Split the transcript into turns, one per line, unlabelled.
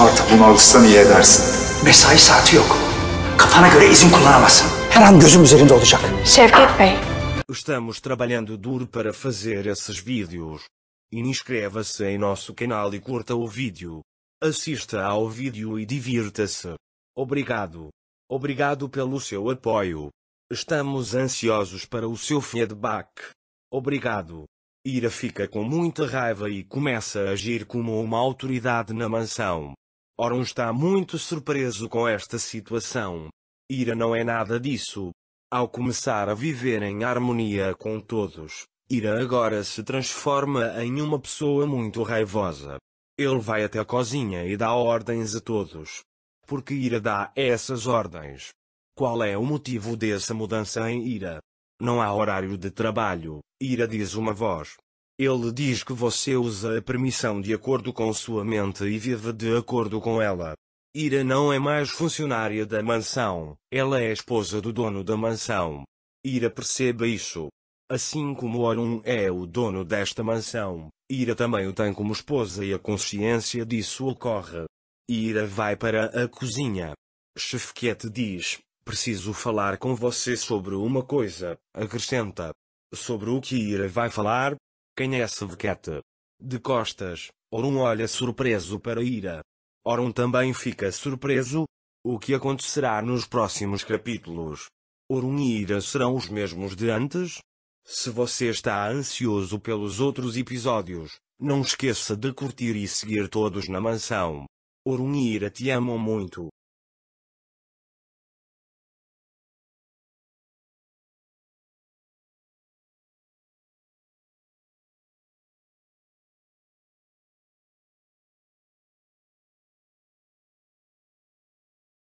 Artık iyi edersin. Mesai saati yok. Kafana göre izin kullanamazsın. Her an gözüm üzerinde olacak. Şevket Bey. Estamos trabalhando duro para fazer esses vídeos. Inscreva-se em nosso canal e curta o vídeo. Assista ao vídeo e divirta-se. Obrigado. Obrigado pelo seu apoio. Estamos ansiosos para o seu feedback. Obrigado. Ira fica com muita raiva e começa a agir como uma autoridade na mansão. Oron está muito surpreso com esta situação. Ira não é nada disso. Ao começar a viver em harmonia com todos, Ira agora se transforma em uma pessoa muito raivosa. Ele vai até a cozinha e dá ordens a todos. Porque Ira dá essas ordens. Qual é o motivo dessa mudança em Ira? Não há horário de trabalho, Ira diz uma voz. Ele diz que você usa a permissão de acordo com sua mente e vive de acordo com ela. Ira não é mais funcionária da mansão, ela é esposa do dono da mansão. Ira perceba isso. Assim como Orun é o dono desta mansão, Ira também o tem como esposa e a consciência disso ocorre. Ira vai para a cozinha. Chefquete diz, preciso falar com você sobre uma coisa, acrescenta. Sobre o que Ira vai falar, quem é Sevqueta? De costas, Orun olha surpreso para Ira. Orun também fica surpreso. O que acontecerá nos próximos capítulos? Orun e Ira serão os mesmos de antes? Se você está ansioso pelos outros episódios, não esqueça de curtir e seguir todos na mansão. Orun e Ira te amam muito.